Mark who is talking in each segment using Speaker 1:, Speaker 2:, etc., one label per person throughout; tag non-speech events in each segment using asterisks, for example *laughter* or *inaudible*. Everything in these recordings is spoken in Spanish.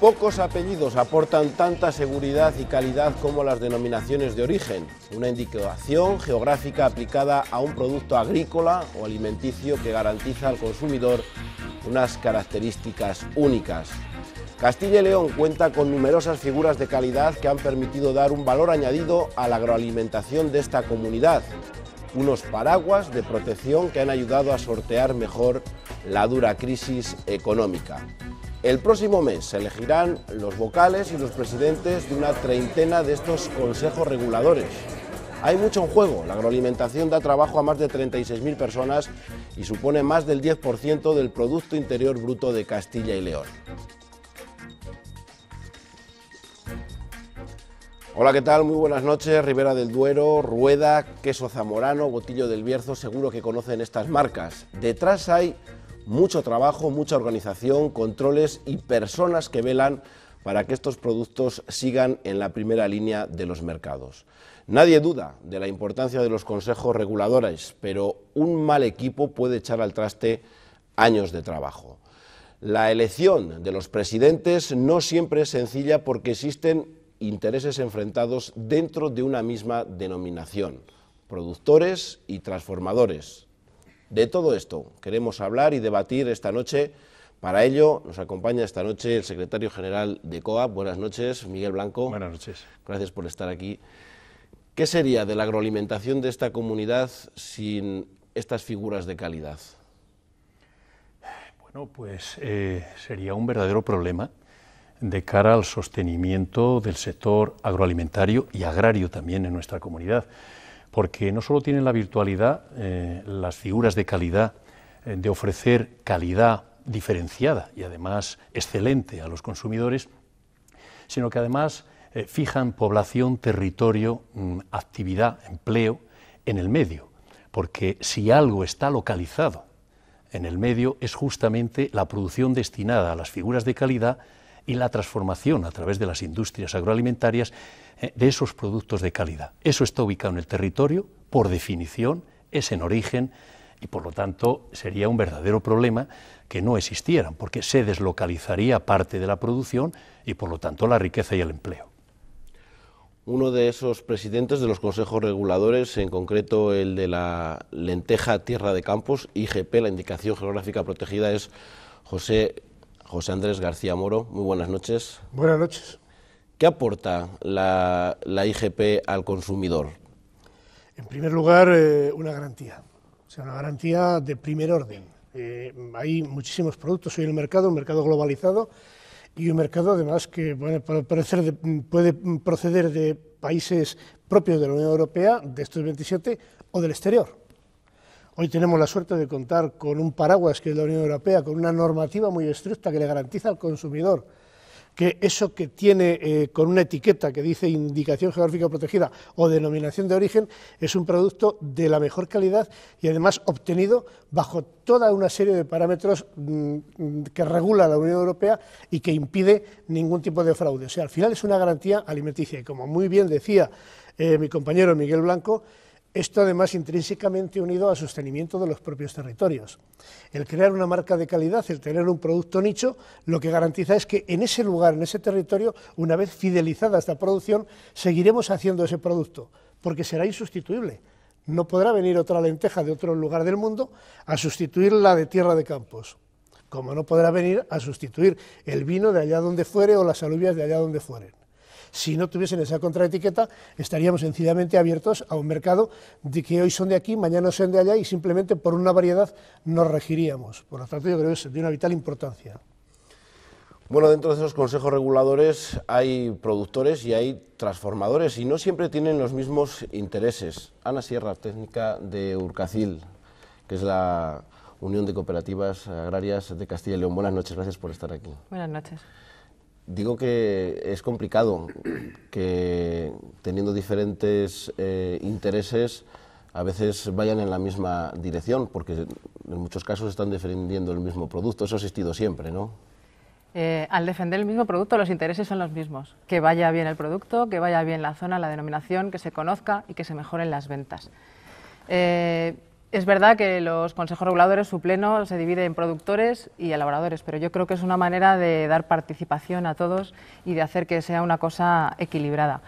Speaker 1: Pocos apellidos aportan tanta seguridad y calidad como las denominaciones de origen, una indicación geográfica aplicada a un producto agrícola o alimenticio que garantiza al consumidor unas características únicas. Castilla y León cuenta con numerosas figuras de calidad que han permitido dar un valor añadido a la agroalimentación de esta comunidad, unos paraguas de protección que han ayudado a sortear mejor la dura crisis económica. El próximo mes se elegirán los vocales y los presidentes de una treintena de estos consejos reguladores. Hay mucho en juego, la agroalimentación da trabajo a más de 36.000 personas y supone más del 10% del Producto Interior Bruto de Castilla y León. Hola, ¿qué tal? Muy buenas noches. Rivera del Duero, Rueda, Queso Zamorano, Botillo del Bierzo, seguro que conocen estas marcas. Detrás hay mucho trabajo, mucha organización, controles y personas que velan para que estos productos sigan en la primera línea de los mercados. Nadie duda de la importancia de los consejos reguladores, pero un mal equipo puede echar al traste años de trabajo. La elección de los presidentes no siempre es sencilla porque existen intereses enfrentados dentro de una misma denominación, productores y transformadores. De todo esto queremos hablar y debatir esta noche. Para ello nos acompaña esta noche el secretario general de Coa. Buenas noches, Miguel Blanco. Buenas noches. Gracias por estar aquí. ¿Qué sería de la agroalimentación de esta comunidad sin estas figuras de calidad?
Speaker 2: Bueno, pues eh, sería un verdadero problema de cara al sostenimiento del sector agroalimentario y agrario también en nuestra comunidad, porque no solo tienen la virtualidad, eh, las figuras de calidad, eh, de ofrecer calidad diferenciada y además excelente a los consumidores, sino que además eh, fijan población, territorio, mm, actividad, empleo en el medio, porque si algo está localizado en el medio es justamente la producción destinada a las figuras de calidad y la transformación a través de las industrias agroalimentarias eh, de esos productos de calidad. Eso está ubicado en el territorio, por definición, es en origen y por lo tanto sería un verdadero problema que no existieran, porque se deslocalizaría parte de la producción y por lo tanto la riqueza y el empleo.
Speaker 1: Uno de esos presidentes de los consejos reguladores, en concreto el de la lenteja Tierra de Campos, IGP, la Indicación Geográfica Protegida, es José José Andrés García Moro, muy buenas noches. Buenas noches. ¿Qué aporta la, IGP al consumidor?
Speaker 3: En primer lugar, eh, una garantía, o sea, una garantía de primer orden. Eh, hay muchísimos productos hoy en el mercado, un mercado globalizado y un mercado además que puede proceder de países propios de la Unión Europea, de estos 27, o del exterior. Hoy tenemos la suerte de contar con un paraguas que es la Unión Europea, con una normativa muy estricta que le garantiza al consumidor que eso que tiene eh, con una etiqueta que dice indicación geográfica protegida o denominación de origen es un producto de la mejor calidad y además obtenido bajo toda una serie de parámetros mm, que regula la Unión Europea y que impide ningún tipo de fraude. O sea, al final es una garantía alimenticia y como muy bien decía eh, mi compañero Miguel Blanco, esto además intrínsecamente unido al sostenimiento de los propios territorios. El crear una marca de calidad, el tener un producto nicho, lo que garantiza es que en ese lugar, en ese territorio, una vez fidelizada esta producción, seguiremos haciendo ese producto, porque será insustituible. No podrá venir otra lenteja de otro lugar del mundo a sustituir la de Tierra de Campos, como no podrá venir a sustituir el vino de allá donde fuere o las alubias de allá donde fueren. Si no tuviesen esa contraetiqueta, estaríamos sencillamente abiertos a un mercado de que hoy son de aquí, mañana son de allá y simplemente por una variedad nos regiríamos. Por lo tanto, yo creo que es de una vital importancia.
Speaker 1: Bueno, dentro de esos consejos reguladores hay productores y hay transformadores y no siempre tienen los mismos intereses. Ana Sierra, técnica de Urcacil, que es la Unión de Cooperativas Agrarias de Castilla y León. Buenas noches, gracias por estar aquí. Buenas noches. Digo que es complicado, que teniendo diferentes eh, intereses a veces vayan en la misma dirección, porque en muchos casos están defendiendo el mismo producto.
Speaker 4: Eso ha existido siempre, ¿no? Eh, al defender el mismo producto, los intereses son los mismos. Que vaya bien el producto, que vaya bien la zona, la denominación, que se conozca y que se mejoren las ventas. Eh, es verdad que los consejos reguladores, su pleno, se divide en productores y elaboradores, pero yo creo que es una manera de dar participación a todos y de hacer que sea una cosa equilibrada.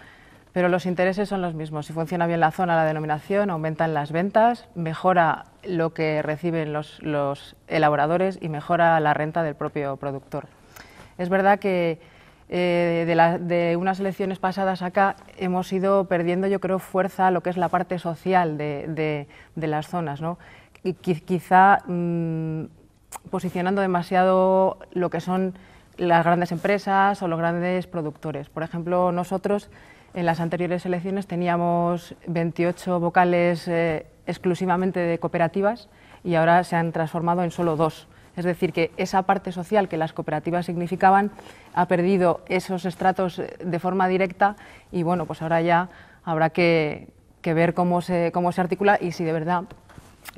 Speaker 4: Pero los intereses son los mismos. Si funciona bien la zona, la denominación, aumentan las ventas, mejora lo que reciben los, elaboradores y mejora la renta del propio productor. Es verdad que eh, de, unas elecciones pasadas acá hemos ido perdiendo, yo creo, fuerza lo que es la parte social de, las zonas. quizá mm, posicionando demasiado lo que son las grandes empresas o los grandes productores. Por ejemplo, nosotros en las anteriores elecciones teníamos 28 vocales eh, exclusivamente de cooperativas y ahora se han transformado en solo dos. Es decir, que esa parte social que las cooperativas significaban ha perdido esos estratos eh, de forma directa y bueno, pues ahora ya habrá que, ver cómo se, cómo se articula y si de verdad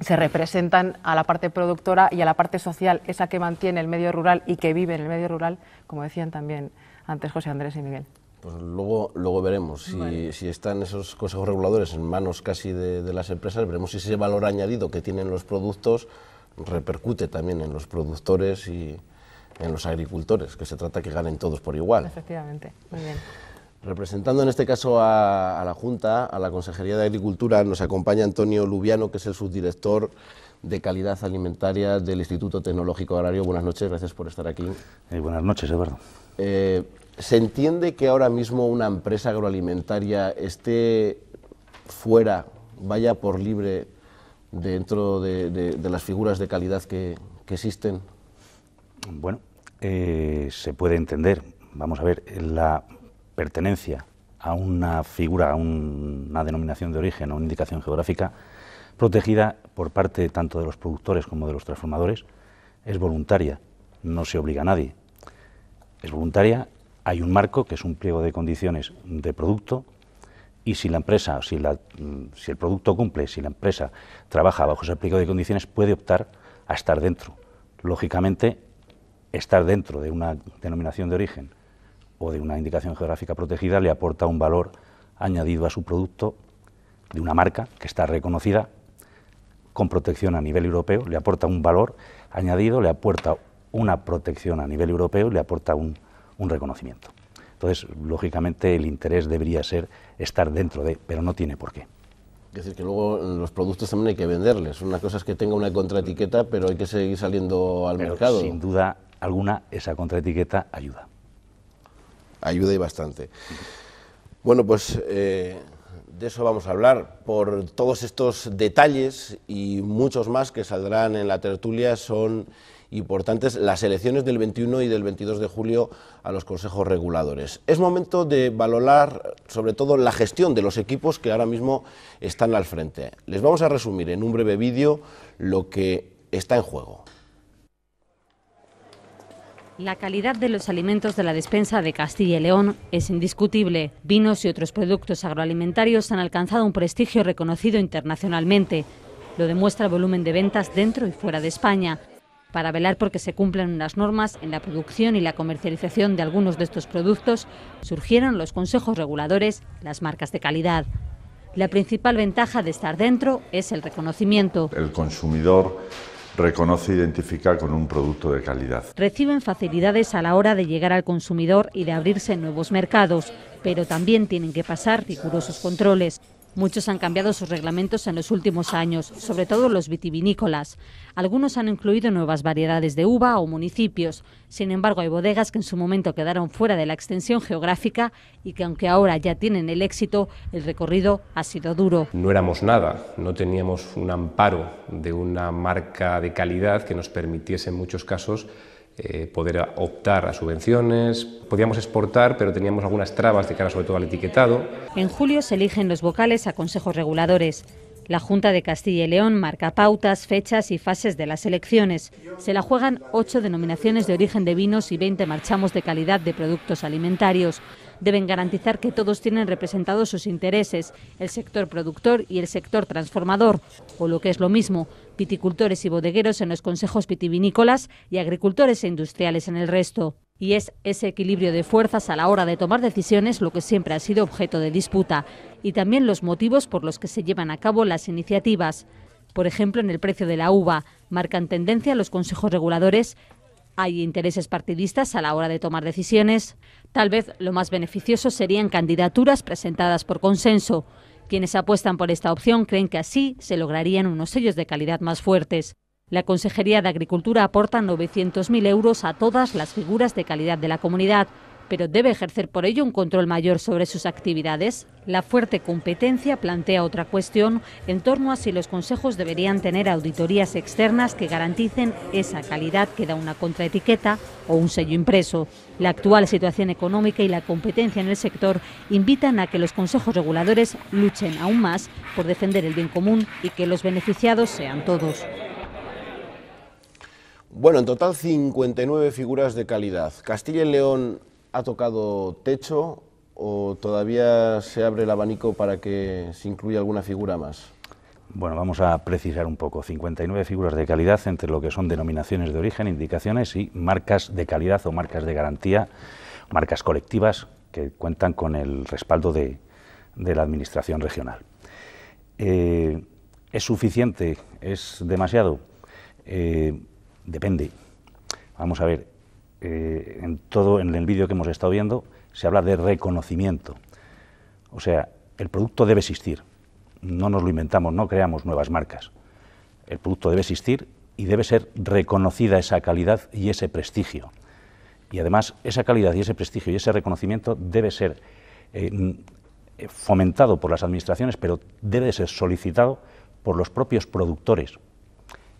Speaker 4: se representan a la parte productora y a la parte social, esa que mantiene el medio rural y que vive en el medio rural, como decían también antes José Andrés y Miguel.
Speaker 1: Pues luego, luego veremos si, están esos consejos reguladores en manos casi de, las empresas, veremos si ese valor añadido que tienen los productos repercute también en los productores y en los agricultores, que se trata que ganen todos por igual.
Speaker 4: Efectivamente, muy bien.
Speaker 1: Representando en este caso a, la Junta, a la Consejería de Agricultura, nos acompaña Antonio Lubiano, que es el subdirector de calidad alimentaria del Instituto Tecnológico Agrario. Buenas noches, gracias por estar aquí. Eh, buenas noches, Eduardo. Eh, ¿Se entiende que ahora mismo una empresa agroalimentaria esté fuera, vaya por libre dentro de, las figuras de calidad que, existen? Bueno, eh, se puede entender, vamos a ver, la
Speaker 5: pertenencia a una figura, a una denominación de origen o una indicación geográfica protegida por parte tanto de los productores como de los transformadores, es voluntaria, no se obliga a nadie. Es voluntaria, hay un marco que es un pliego de condiciones de producto y si la empresa, mm, si, el producto cumple, si la empresa trabaja bajo ese aplicado de condiciones, puede optar a estar dentro. Lógicamente, estar dentro de una denominación de origen o de una indicación geográfica protegida le aporta un valor añadido a su producto de una marca que está reconocida con protección a nivel europeo, le aporta un valor añadido, le aporta una protección a nivel europeo y le aporta un reconocimiento. Entonces, lógicamente, el interés debería ser estar dentro de, pero no tiene por qué.
Speaker 1: Es decir, que luego los productos también hay que venderles. Una cosa es que tenga una contraetiqueta, pero hay que seguir saliendo al mercado. Sin duda alguna, esa contraetiqueta ayuda. Ayuda y bastante. Bueno, pues eh, de eso vamos a hablar. Por todos estos detalles y muchos más que saldrán en la tertulia son importantes las elecciones del 21 y del 22 de julio a los consejos reguladores. Es momento de valorar sobre todo la gestión de los equipos que ahora mismo están al frente. Les vamos a resumir en un breve vídeo lo que está en juego.
Speaker 6: La calidad de los alimentos de la despensa de Castilla y León es indiscutible. Vinos y otros productos agroalimentarios han alcanzado un prestigio reconocido internacionalmente. Lo demuestra el volumen de ventas dentro y fuera de España para velar porque se cumplen unas normas en la producción y la comercialización de algunos de estos productos, surgieron los consejos reguladores, las marcas de calidad. La principal ventaja de estar dentro es el reconocimiento. El
Speaker 3: consumidor reconoce e identifica con un producto de
Speaker 5: calidad.
Speaker 6: Reciben facilidades a la hora de llegar al consumidor y de abrirse nuevos mercados, pero también tienen que pasar rigurosos controles. Muchos han cambiado sus reglamentos en los últimos años, sobre todo los vitivinícolas. Algunos han incluido nuevas variedades de uva o municipios. Sin embargo, hay bodegas que en su momento quedaron fuera de la extensión geográfica y que aunque ahora ya tienen el éxito, el recorrido ha sido duro.
Speaker 1: No éramos nada, no teníamos un amparo de una marca de calidad que nos permitiese en muchos casos
Speaker 2: eh, poder optar a subvenciones. Podíamos exportar, pero teníamos algunas trabas de cara sobre todo al etiquetado.
Speaker 6: En julio se eligen los vocales a consejos reguladores. La Junta de Castilla y León marca pautas, fechas y fases de las elecciones. Se la juegan ocho denominaciones de origen de vinos y 20 marchamos de calidad de productos alimentarios deben garantizar que todos tienen representados sus intereses, el sector productor y el sector transformador, o lo que es lo mismo, viticultores y bodegueros en los consejos vitivinícolas y agricultores e industriales en el resto. Y es ese equilibrio de fuerzas a la hora de tomar decisiones lo que siempre ha sido objeto de disputa, y también los motivos por los que se llevan a cabo las iniciativas. Por ejemplo, en el precio de la uva, marcan tendencia los consejos reguladores hay intereses partidistas a la hora de tomar decisiones. Tal vez lo más beneficioso serían candidaturas presentadas por consenso. Quienes apuestan por esta opción creen que así se lograrían unos sellos de calidad más fuertes. La Consejería de Agricultura aporta 900.000 euros a todas las figuras de calidad de la comunidad, pero debe ejercer por ello un control mayor sobre sus actividades. La fuerte competencia plantea otra cuestión en torno a si los consejos deberían tener auditorías externas que garanticen esa calidad que da una contraetiqueta o un sello impreso. La actual situación económica y la competencia en el sector invitan a que los consejos reguladores luchen aún más por defender el bien común y que los beneficiados sean todos.
Speaker 1: Bueno, en total 59 figuras de calidad. Castilla y León ha tocado techo o todavía se abre el abanico para que se incluya alguna figura más? Bueno, vamos
Speaker 5: a precisar un poco. 59 figuras de calidad entre lo que son denominaciones de origen, indicaciones y marcas de calidad o marcas de garantía, marcas colectivas que cuentan con el respaldo de, la Administración regional. Eh, ¿Es suficiente? ¿Es demasiado? Eh, depende. Vamos a ver, eh, en todo en el vídeo que hemos estado viendo, se habla de reconocimiento. O sea, el producto debe existir. No nos lo inventamos, no creamos nuevas marcas. El producto debe existir y debe ser reconocida esa calidad y ese prestigio. Y además, esa calidad y ese prestigio y ese reconocimiento debe ser eh, eh, fomentado por las administraciones, pero debe ser solicitado por los propios productores.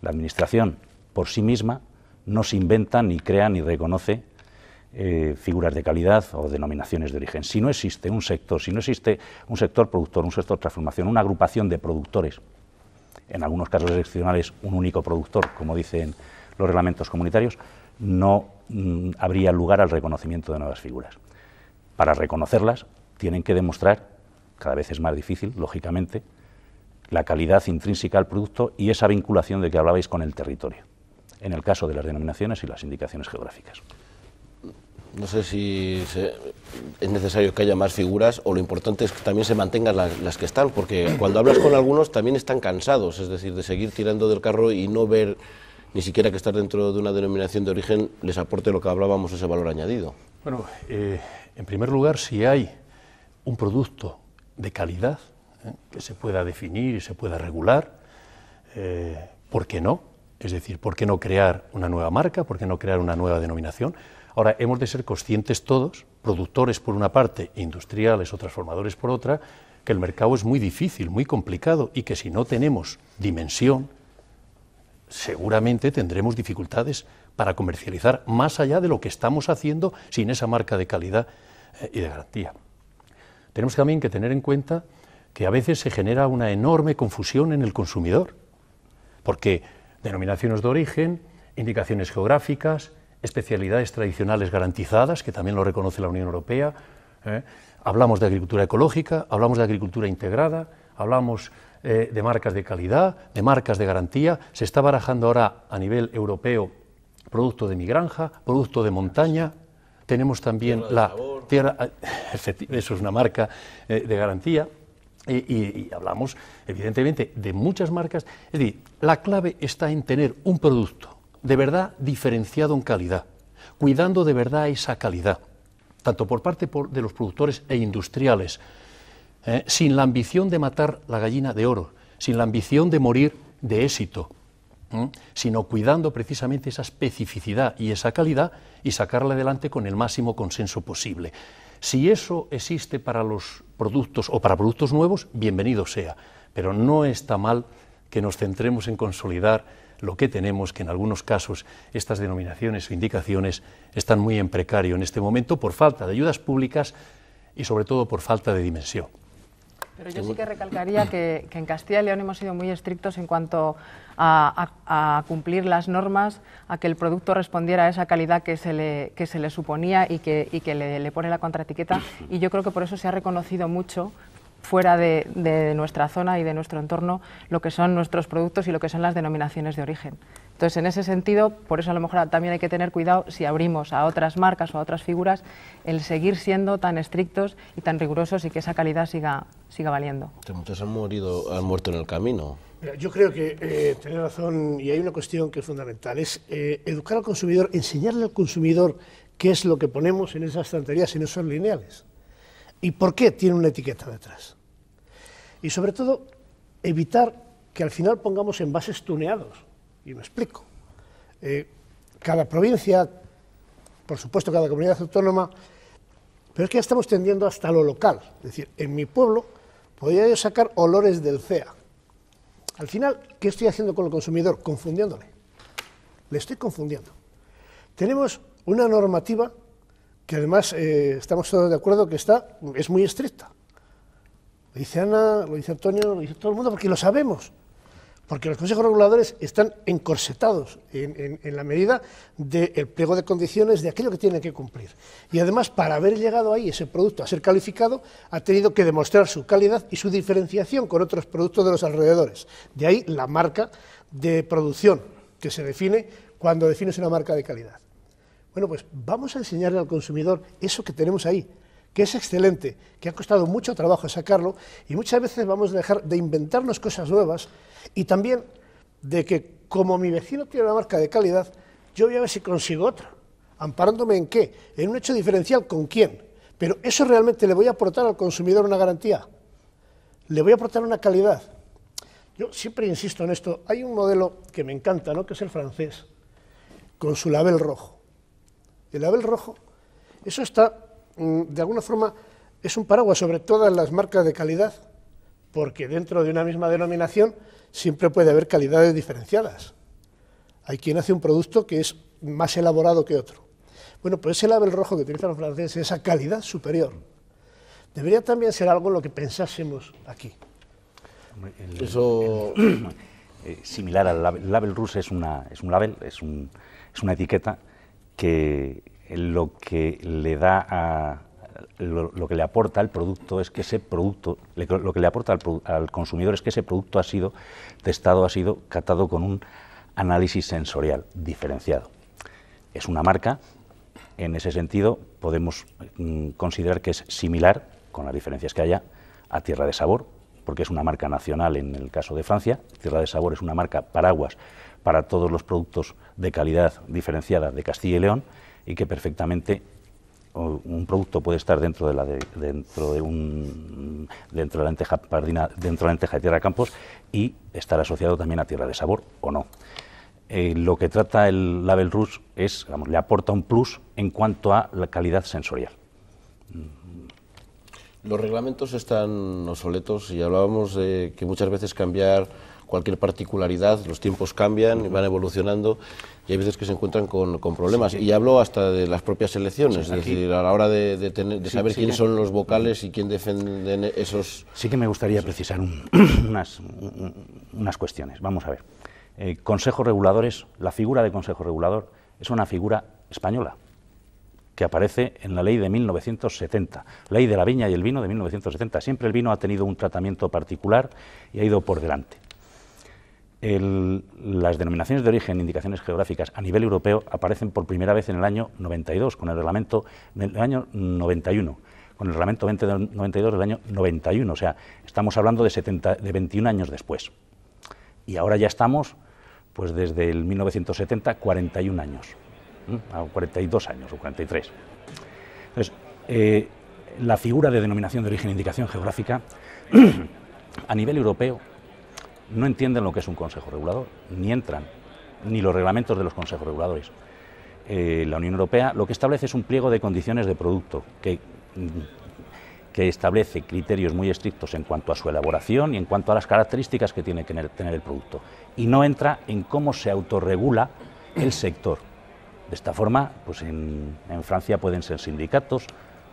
Speaker 5: La administración, por sí misma, no se inventan ni crea, ni reconoce eh, figuras de calidad o denominaciones de origen. Si no existe un sector, si no existe un sector productor, un sector transformación, una agrupación de productores, en algunos casos excepcionales un único productor, como dicen los reglamentos comunitarios, no mm, habría lugar al reconocimiento de nuevas figuras. Para reconocerlas tienen que demostrar, cada vez es más difícil, lógicamente, la calidad intrínseca al producto y esa vinculación de que hablabais con el territorio en el caso de las denominaciones y las
Speaker 1: indicaciones geográficas. No sé si es necesario que haya más figuras o lo importante es que también se mantengan las, que están, porque cuando hablas con algunos también están cansados, es decir, de seguir tirando del carro y no ver ni siquiera que estar dentro de una denominación de origen les aporte lo que hablábamos, ese valor añadido.
Speaker 2: Bueno, eh, en primer lugar, si hay un producto de calidad ¿eh? que se pueda definir y se pueda
Speaker 1: regular,
Speaker 2: eh, ¿por qué no? Es decir, ¿por qué no crear una nueva marca? ¿Por qué no crear una nueva denominación? Ahora, hemos de ser conscientes todos, productores por una parte, industriales o transformadores por otra, que el mercado es muy difícil, muy complicado y que si no tenemos dimensión, seguramente tendremos dificultades para comercializar más allá de lo que estamos haciendo sin esa marca de calidad eh, y de garantía. Tenemos también que tener en cuenta que a veces se genera una enorme confusión en el consumidor, porque denominaciones de origen, indicaciones geográficas, especialidades tradicionales garantizadas, que también lo reconoce la Unión Europea. ¿eh? Hablamos de agricultura ecológica, hablamos de agricultura integrada, hablamos eh, de marcas de calidad, de marcas de garantía. Se está barajando ahora a nivel europeo producto de mi granja, producto de montaña. Tenemos también la tierra, *laughs* eso es una marca eh, de garantía. Y, hablamos, evidentemente, de muchas marcas. Es decir, la clave está en tener un producto de verdad diferenciado en calidad, cuidando de verdad esa calidad, tanto por parte de los productores e industriales, ¿eh? sin la ambición de matar la gallina de oro, sin la ambición de morir de éxito, sino cuidando precisamente esa especificidad y esa calidad y sacarla adelante con el máximo consenso posible. Si eso existe para los productos o para productos nuevos, bienvenido sea. Pero no está mal que nos centremos en consolidar lo que tenemos, que en algunos casos estas denominaciones o indicaciones están muy en precario en este momento por falta de ayudas públicas y sobre todo por falta de dimensión.
Speaker 4: Pero yo sí que recalcaría que, en Castilla y León hemos sido muy estrictos en cuanto a, cumplir las normas, a que el producto respondiera a esa calidad que se le, que se le suponía y que, y que le, pone la contraetiqueta. Y yo creo que por eso se ha reconocido mucho fuera de nuestra zona y de nuestro entorno lo que son nuestros productos y lo que son las denominaciones de origen. Entonces, en ese sentido, por eso a lo mejor también hay que tener cuidado si abrimos a otras marcas o a otras figuras, el seguir siendo tan estrictos y tan rigurosos y que esa calidad siga, siga valiendo.
Speaker 1: muchos han, han muerto en el camino.
Speaker 3: yo creo que eh, tiene razón y hay una cuestión que es fundamental, es eh, educar al consumidor, enseñarle al consumidor qué es lo que ponemos en esas estanterías no son lineales y por qué tiene una etiqueta detrás. Y sobre todo, evitar que al final pongamos envases tuneados y me explico. Eh, cada provincia, por supuesto cada comunidad autónoma, pero es que ya estamos tendiendo hasta lo local. Es decir, en mi pueblo podría yo sacar olores del CEA. Al final, ¿qué estoy haciendo con el consumidor? Confundiéndole. Le estoy confundiendo. Tenemos una normativa que además eh, estamos todos de acuerdo que está, es muy estricta. Lo dice Ana, lo dice Antonio, lo dice todo el mundo, porque lo sabemos porque los consejos reguladores están encorsetados en, la medida del pliego de condiciones de aquello que tienen que cumplir. Y además, para haber llegado ahí ese producto a ser calificado, ha tenido que demostrar su calidad y su diferenciación con otros productos de los alrededores. De ahí la marca de producción que se define cuando defines una marca de calidad. Bueno, pues vamos a enseñarle al consumidor eso que tenemos ahí, que es excelente, que ha costado mucho trabajo sacarlo y muchas veces vamos a dejar de inventarnos cosas nuevas y también de que como mi vecino tiene una marca de calidad, yo voy a ver si consigo otra, amparándome en qué, en un hecho diferencial con quién. Pero eso realmente le voy a aportar al consumidor una garantía, le voy a aportar una calidad. Yo siempre insisto en esto, hay un modelo que me encanta, ¿no? que es el francés, con su label rojo. El label rojo, eso está Mm, de alguna forma, es un paraguas sobre todas las marcas de calidad, porque dentro de una misma denominación siempre puede haber calidades diferenciadas. Hay quien hace un producto que es más elaborado que otro. Bueno, pues ese label rojo que utilizan los franceses, esa calidad superior, debería también ser algo en lo que pensásemos aquí.
Speaker 1: Eso...
Speaker 5: Eh, similar al label, ruso, es, una, es un label, es una etiqueta que lo que le da lo, que le aporta al producto es que ese producto, lo que le aporta al, consumidor es que ese producto ha sido testado, ha sido catado con un análisis sensorial diferenciado. Es una marca, en ese sentido podemos mm, considerar que es similar, con las diferencias que haya, a Tierra de Sabor, porque es una marca nacional en el caso de Francia. Tierra de Sabor es una marca paraguas para todos los productos de calidad diferenciada de Castilla y León y que perfectamente un producto puede estar dentro de la dentro de un dentro de la lenteja dentro de tierra campos y estar asociado también a tierra de sabor o no. Eh, lo que trata el label rouge es, le aporta un plus en cuanto a la calidad sensorial.
Speaker 1: Los reglamentos están obsoletos y hablábamos de que muchas veces cambiar cualquier particularidad, los tiempos cambian, y van evolucionando y hay veces que se encuentran con, problemas. y hablo hasta de las propias elecciones, es decir, a la hora de, saber quiénes son los vocales y quién defienden esos...
Speaker 5: Sí que me gustaría precisar *clears throat* unas, cuestiones. Vamos a ver. Eh, consejo consejos reguladores, la figura de consejo regulador es una figura española que aparece en la ley de 1970, ley de la viña y el vino de 1970. Siempre el vino ha tenido un tratamiento particular y ha ido por delante las denominaciones de origen, indicaciones geográficas a nivel europeo aparecen por primera vez en el año 92 con el reglamento del año 91 con el reglamento 2092 del año 91, o sea, estamos hablando de, 70, de 21 años después. Y ahora ya estamos, pues desde el 1970, 41 años, 42 años o 43. Entonces, eh, la figura de denominación de origen e indicación geográfica *clears throat* a nivel europeo no entienden lo que es un consejo regulador, ni entran, ni los reglamentos de los consejos reguladores. Eh, la Unión Europea lo que establece es un pliego de condiciones de producto que, mm, que, establece criterios muy estrictos en cuanto a su elaboración y en cuanto a las características que tiene que tener el producto. Y no entra en cómo se autorregula el sector. De esta forma, pues en Francia pueden ser sindicatos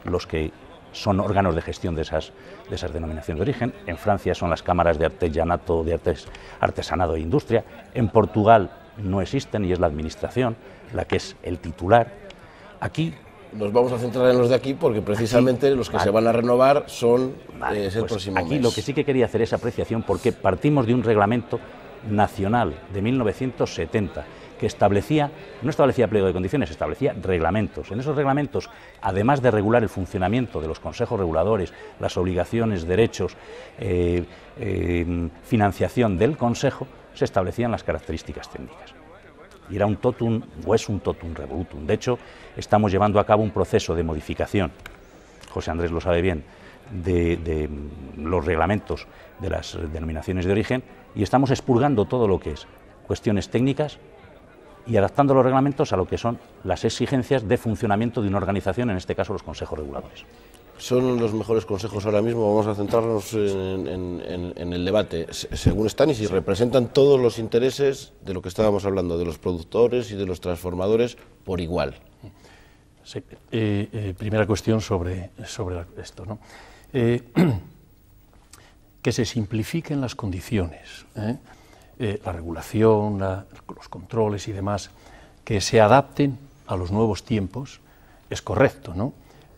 Speaker 5: los que son órganos de gestión de esas, de esas denominaciones de origen. En Francia son las cámaras de artesanato, de artesanado e industria. En Portugal no existen y es la administración la que es el
Speaker 1: titular. Aquí nos vamos a centrar en los de aquí porque precisamente los que se van a renovar son eh, es el pues Aquí lo que sí
Speaker 5: que quería hacer es apreciación porque partimos de un reglamento nacional de 1970 que establecía, no establecía pliego de condiciones, establecía reglamentos. En esos reglamentos, además de regular el funcionamiento de los consejos reguladores, las obligaciones, derechos, eh, eh, financiación del consejo, se establecían las características técnicas y era un totum o es un totum revolutum. De hecho, estamos llevando a cabo un proceso de modificación, José Andrés lo sabe bien, de, los reglamentos de las denominaciones de origen y estamos expurgando todo lo que es cuestiones técnicas, y adaptando los reglamentos a lo que son las exigencias de funcionamiento de una organización, en este caso los consejos reguladores.
Speaker 1: Son los mejores consejos ahora mismo, vamos a centrarnos en, el debate. Según están y si representan todos los intereses de lo que estábamos hablando, de los productores y de los transformadores por igual.
Speaker 2: Eh, eh, primera cuestión sobre, sobre esto. Eh, *clears throat* que se simplifiquen las condiciones. Eh, la regulación, los controles y demás, que se adapten a los nuevos tiempos, es correcto. ¿no?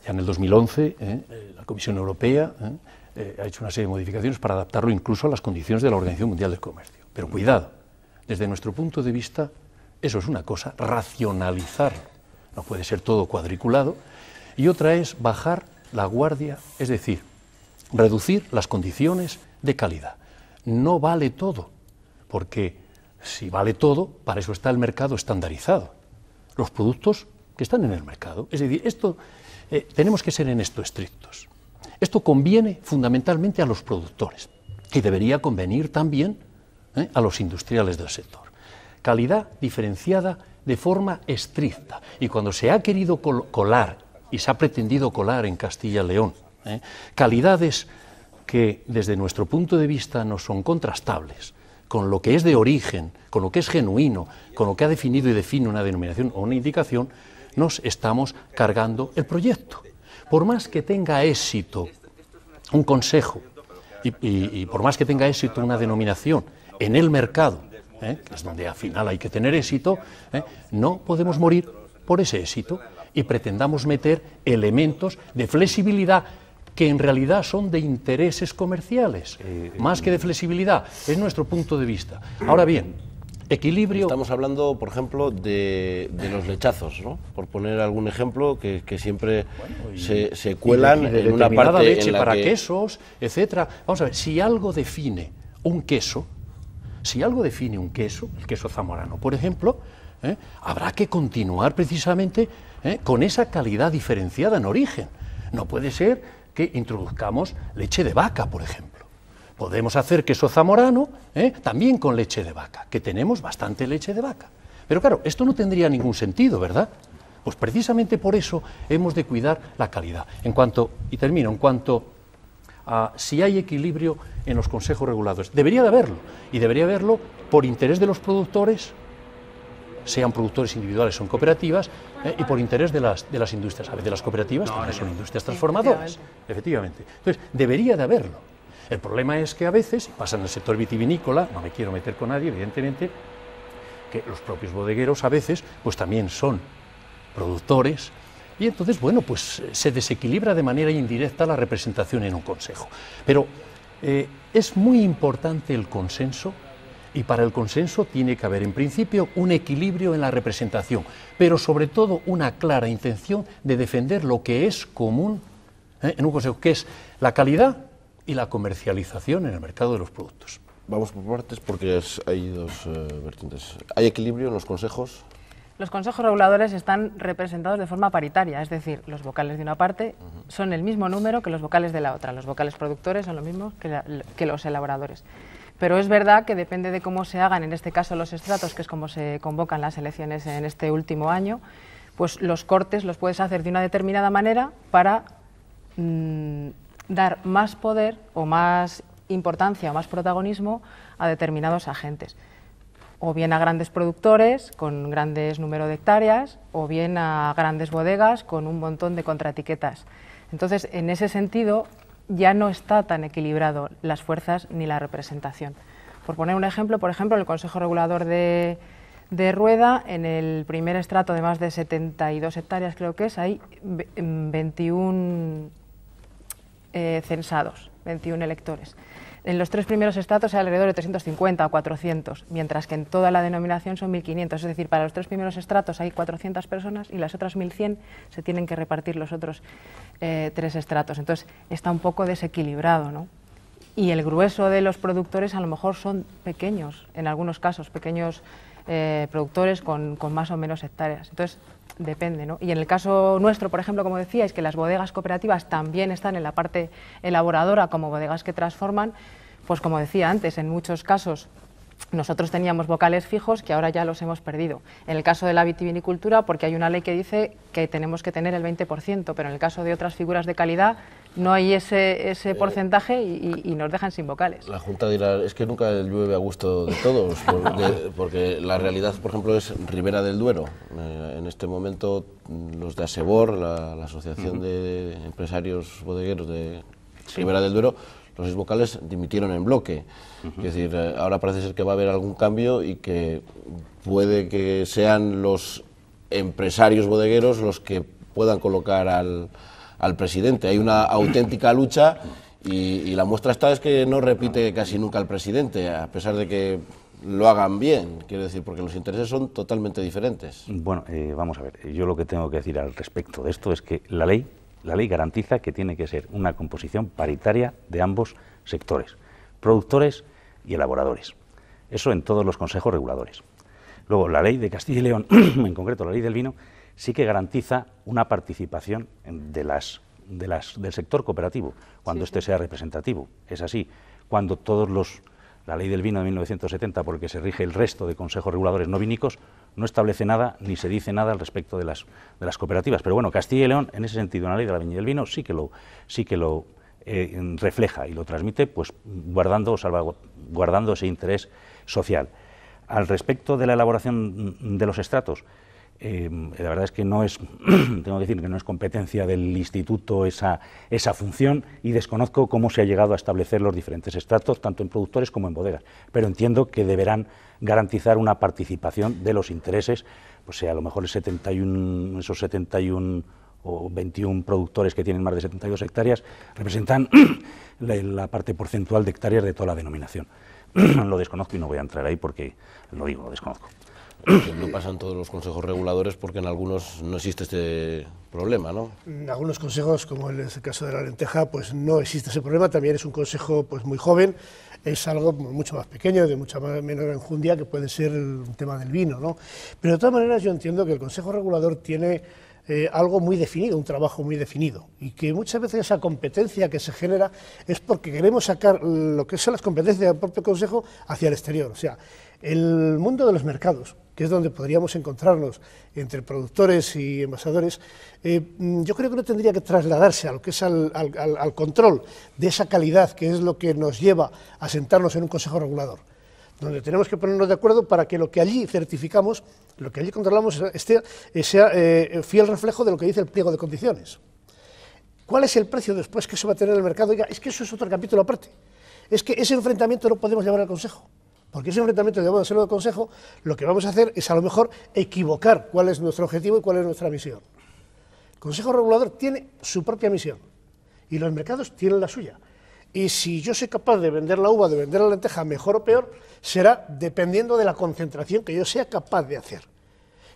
Speaker 2: Ya en el 2011 eh, la Comisión Europea eh, ha hecho una serie de modificaciones para adaptarlo incluso a las condiciones de la Organización Mundial del Comercio. Pero cuidado, desde nuestro punto de vista, eso es una cosa, racionalizar, No puede ser todo cuadriculado. Y otra es bajar la guardia, es decir, reducir las condiciones de calidad. No vale todo porque si vale todo, para eso está el mercado estandarizado. Los productos que están en el mercado. Es decir, esto, eh, tenemos que ser en esto estrictos. Esto conviene fundamentalmente a los productores y debería convenir también eh, a los industriales del sector. Calidad diferenciada de forma estricta. Y cuando se ha querido colar y se ha pretendido colar en Castilla León, eh, calidades que desde nuestro punto de vista no son contrastables, con lo que es de origen, con lo que es genuino, con lo que ha definido y define una denominación o una indicación, nos estamos cargando el proyecto. Por más que tenga éxito un consejo y, por más que tenga éxito una denominación en el mercado, ¿eh? que es donde al final hay que tener éxito, ¿eh? no podemos morir por ese éxito y pretendamos meter elementos de flexibilidad que en realidad son de intereses comerciales, eh, más que de eh. flexibilidad. Es nuestro punto de vista.
Speaker 1: Ahora bien, equilibrio... Estamos hablando, por ejemplo, de, los lechazos, ¿no? Por poner algún ejemplo, que, siempre se, cuelan de, de en una parte... leche para
Speaker 2: quesos, etcétera. Vamos a ver, si algo define un queso, si algo define un queso, el queso zamorano, por ejemplo, ¿eh? habrá que continuar precisamente con esa calidad diferenciada en origen. No puede ser que introduzcamos leche de vaca, por ejemplo. Podemos hacer queso zamorano ¿eh? también con leche de vaca, que tenemos bastante leche de vaca. Pero claro, esto no tendría ningún sentido, ¿verdad? Pues precisamente por eso hemos de cuidar la calidad. En cuanto, y termino, en cuanto a si hay equilibrio en los consejos reguladores, debería de haberlo, y debería haberlo por interés de los productores, sean productores individuales o en cooperativas, eh, y por interés de las, de las industrias, a de las cooperativas, ...que son industrias transformadoras, efectivamente. Entonces, debería de haberlo. El problema es que a veces, pasa en el sector vitivinícola, no me quiero meter con nadie, evidentemente, que los propios bodegueros a veces, pues también son productores, y entonces, bueno, pues eh, se desequilibra de manera indirecta la representación en un consejo. Pero eh, es muy importante el consenso y para el consenso tiene que haber, en principio, un equilibrio en la representación, pero sobre todo una clara intención de defender lo que es común ¿eh? en un consejo, que es
Speaker 1: la calidad y la comercialización en el mercado de los productos. Vamos por partes porque hay dos eh, vertientes. ¿Hay equilibrio en los consejos?
Speaker 4: Los consejos reguladores están representados de forma paritaria, es decir, los vocales de una parte son el mismo número que los vocales de la otra. Los vocales productores son lo mismo que los elaboradores pero es verdad que depende de cómo se hagan, en este caso los estratos, que es como se convocan las elecciones en este último año, pues los cortes los puedes hacer de una determinada manera para mm, dar más poder o más importancia o más protagonismo a determinados agentes o bien a grandes productores con grandes número de hectáreas, o bien a grandes bodegas con un montón de contraetiquetas. Entonces, en ese sentido, ya no está tan equilibrado las fuerzas ni la representación. Por poner un ejemplo, por ejemplo, el Consejo Regulador de, Rueda, en el primer estrato de más de 72 hectáreas, creo que es, hay 21 mm, eh, censados, 21 electores. En los tres primeros estratos hay alrededor de 350 o 400, mientras que en toda la denominación son 1.500. Es decir, para los tres primeros estratos hay 400 personas y las otras 1.100 se tienen que repartir los otros eh, tres estratos. Entonces está un poco desequilibrado, ¿no? Y el grueso de los productores a lo mejor son pequeños, en algunos casos, pequeños eh, productores con, más o menos hectáreas. Entonces, depende, ¿no? Y en el caso nuestro, por ejemplo, como decíais, que las bodegas cooperativas también están en la parte elaboradora como bodegas que transforman, pues como decía antes, en muchos casos nosotros teníamos vocales fijos que ahora ya los hemos perdido. En el caso de la vitivinicultura, porque hay una ley que dice que tenemos que tener el 20%, pero en el caso de otras figuras de calidad no hay ese, eh, porcentaje y, nos dejan sin vocales. La
Speaker 1: Junta dirá, es que nunca llueve a gusto de todos, *laughs* porque, la realidad, por ejemplo, es Ribera del Duero. Eh, en este momento mm, los de Asebor, la, Asociación de Empresarios Bodegueros de Ribera del Duero, los exvocales vocales dimitieron en bloque. Es decir, eh, ahora parece ser que va a haber algún cambio y que puede que sean los empresarios bodegueros los que puedan colocar al, al presidente. Hay una auténtica lucha y, la muestra está es que no repite casi nunca al presidente, a pesar de que lo hagan bien, quiero decir, porque los intereses son totalmente diferentes. Bueno, eh, vamos a ver, yo
Speaker 5: lo que tengo que decir al respecto de esto es que la ley la ley garantiza que tiene que ser una composición paritaria de ambos sectores, productores y elaboradores. Eso en todos los consejos reguladores. Luego, la ley de Castilla y León, *clears throat* en concreto la ley del vino, sí que garantiza una participación de las, del sector cooperativo, cuando este sea representativo. Es así, cuando todos los... La ley del vino de 1970, porque se rige el resto de consejos reguladores no vinicos, no establece nada ni se dice nada al respecto de las, de las cooperativas. Pero bueno, Castilla y León, en ese sentido, la ley de la viña y del vino sí que lo, sí que eh, refleja y lo transmite, pues guardando, guardando ese interés social. Al respecto de la elaboración de los estratos, Em, la verdad es que no es, *clears throat* tengo que decir que no es competencia del instituto esa, esa función y desconozco cómo se ha llegado a establecer los diferentes estratos, tanto en productores como en bodegas, pero entiendo que deberán garantizar una participación de los intereses, pues sea eh, a lo mejor el 71, esos 71 o 21 productores que tienen más de 72 hectáreas, representan *clears throat* la, la parte porcentual de hectáreas de toda la denominación. *clears throat* lo desconozco y no voy a entrar ahí
Speaker 1: porque lo digo, lo desconozco. Pues no pasan todos los consejos reguladores porque en algunos no existe este problema, ¿no?
Speaker 3: En algunos consejos, como en el caso de la lenteja, pues no existe ese problema. También es un consejo pues muy joven, es algo mucho más pequeño, de mucha menor enjundia, que puede ser un tema del vino, ¿no? Pero de todas maneras yo entiendo que el consejo regulador tiene eh, algo muy definido, un trabajo muy definido, y que muchas veces esa competencia que se genera es porque queremos sacar lo que son las competencias del propio Consejo hacia el exterior. O sea, el mundo de los mercados, que es donde podríamos encontrarnos entre productores y envasadores, eh, mm, yo creo que no tendría que trasladarse a lo que es al, control de esa calidad, que es lo que nos lleva a sentarnos en un consejo regulador, donde tenemos que ponernos de acuerdo para que lo que allí certificamos, lo que allí controlamos, eh, sea eh, fiel reflejo de lo que dice el pliego de condiciones. ¿Cuál es el precio después que se va a tener el mercado? es que eso es otro capítulo aparte. Es que ese enfrentamiento no podemos llevar al Consejo porque ese enfrentamiento debemos hacerlo de consejo, lo que vamos a hacer es a lo mejor equivocar cuál es nuestro objetivo y cuál es nuestra misión. El Consejo Regulador tiene su propia misión y los mercados tienen la suya. Y si yo soy capaz de vender la uva, de vender la lenteja mejor o peor, será dependiendo de la concentración que yo sea capaz de hacer.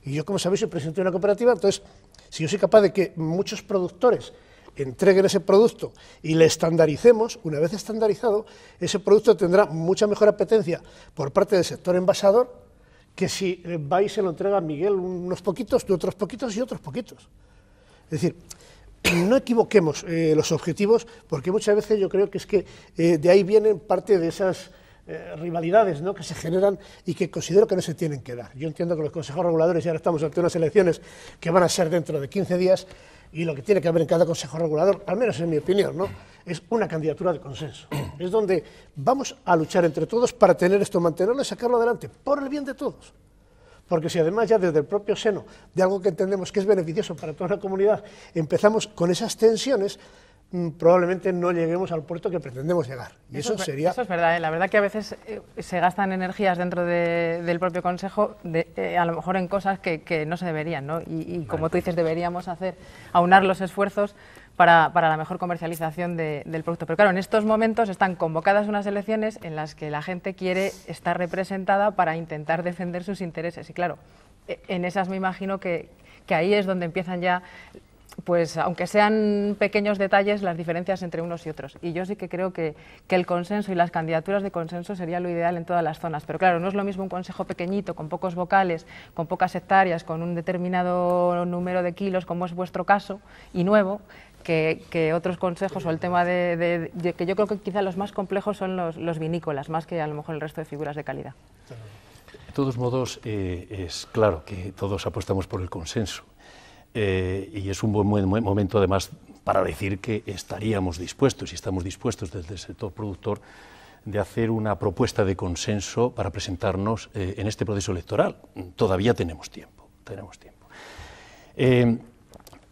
Speaker 3: Y yo, como sabéis, soy presidente de una cooperativa, entonces, si yo soy capaz de que muchos productores entreguen ese producto y le estandaricemos, una vez estandarizado, ese producto tendrá mucha mejor apetencia por parte del sector envasador que si eh, va y se lo entrega Miguel unos poquitos, de otros poquitos y otros poquitos. Es decir, *clears throat* no equivoquemos eh, los objetivos, porque muchas veces yo creo que es que eh, de ahí vienen parte de esas rivalidades que se generan y que considero que no se tienen que dar. Yo entiendo que los consejos reguladores, y ahora estamos ante unas elecciones que van a ser dentro de 15 días, y lo que tiene que haber en cada consejo regulador, al menos en mi opinión, ¿no? es una candidatura de consenso. *clears throat* Es donde vamos a luchar entre todos para tener esto, mantenerlo y sacarlo adelante, por el bien de todos. Porque si además ya desde el propio seno, de algo que entendemos que es beneficioso para toda la comunidad, empezamos con esas tensiones, Mm, probablemente no lleguemos al puerto que pretendemos llegar.
Speaker 4: Y eso, sería... Eso es verdad, ¿eh? la verdad que a veces eh, se gastan energías dentro del propio Consejo, de, eh, a lo mejor en cosas que, no se deberían, ¿no? Y, como tú dices, deberíamos hacer, aunar los esfuerzos para, la mejor comercialización del producto. Pero claro, en estos momentos están convocadas unas elecciones en las que la gente quiere estar representada para intentar defender sus intereses. Y claro, e, en esas me imagino que ahí es donde empiezan ya pues aunque sean pequeños detalles, las diferencias entre unos y otros. Y yo sí que creo que, el consenso y las candidaturas de consenso sería lo ideal en todas las zonas. Pero claro, no es lo mismo un consejo pequeñito, con pocos vocales, con pocas hectáreas, con un determinado número de kilos, como es vuestro caso, y nuevo, que, otros consejos o el tema de, que yo creo que quizá los más complejos son los, vinícolas, más que a lo mejor el resto de figuras de calidad.
Speaker 2: De todos modos, eh, es claro que todos apostamos por el consenso, eh, y es un buen momento además para decir que estaríamos dispuestos, y estamos dispuestos desde el sector productor, de hacer una propuesta de consenso para presentarnos eh, en este proceso electoral. Todavía tenemos tiempo. Tenemos tiempo. Eh,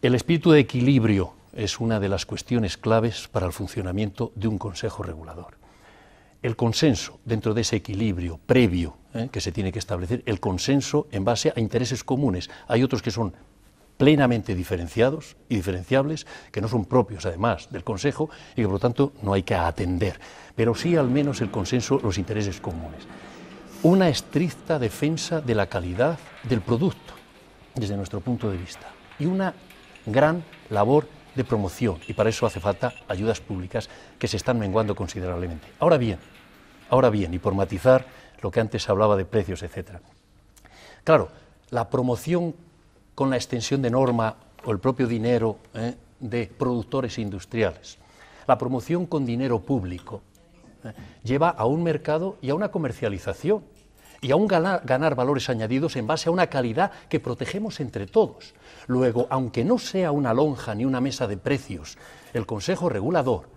Speaker 2: el espíritu de equilibrio es una de las cuestiones claves para el funcionamiento de un Consejo Regulador. El consenso, dentro de ese equilibrio previo que se tiene que establecer, el consenso en base a intereses comunes. Hay otros que son plenamente diferenciados y diferenciables, que no son propios además del Consejo y que por lo tanto no hay que atender, pero sí al menos el consenso, los intereses comunes. Una estricta defensa de la calidad del producto desde nuestro punto de vista y una gran labor de promoción y para eso hace falta ayudas públicas que se están menguando considerablemente. Ahora bien, ahora bien, y por matizar lo que antes hablaba de precios, etcétera. Claro, la promoción con la extensión de norma o el propio dinero eh, de productores industriales. La promoción con dinero público eh, lleva a un mercado y a una comercialización y a un ganar, ganar valores añadidos en base a una calidad que protegemos entre todos. Luego, aunque no sea una lonja ni una mesa de precios, el Consejo Regulador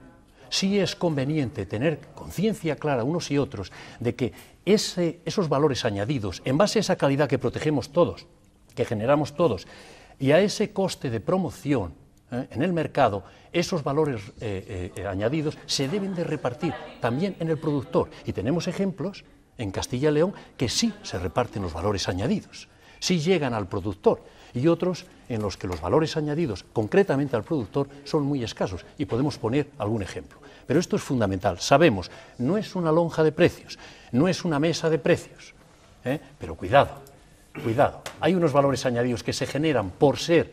Speaker 2: sí es conveniente tener conciencia clara unos y otros de que esos valores añadidos, en base a esa calidad que protegemos todos, que generamos todos. Y a ese coste de promoción ¿eh? en el mercado, esos valores eh, eh, añadidos se deben de repartir también en el productor. Y tenemos ejemplos en Castilla y León que sí se reparten los valores añadidos, sí llegan al productor y otros en los que los valores añadidos concretamente al productor son muy escasos y podemos poner algún ejemplo. Pero esto es fundamental, sabemos, no es una lonja de precios, no es una mesa de precios, pero cuidado, Cuidado, hay unos valores añadidos que se generan por ser,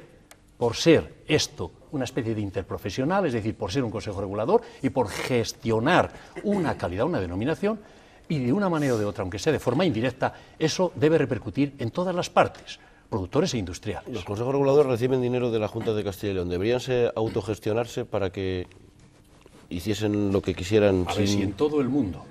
Speaker 2: por ser esto una especie de interprofesional, es decir, por ser un consejo regulador y por gestionar una calidad, una denominación, y de una manera o de otra, aunque sea de forma indirecta, eso debe repercutir en todas las partes, productores e industriales.
Speaker 1: Los consejos reguladores reciben dinero de la Junta de Castilla y León. ¿Deberían autogestionarse para que hiciesen lo que quisieran? A ver, si en
Speaker 2: todo el mundo,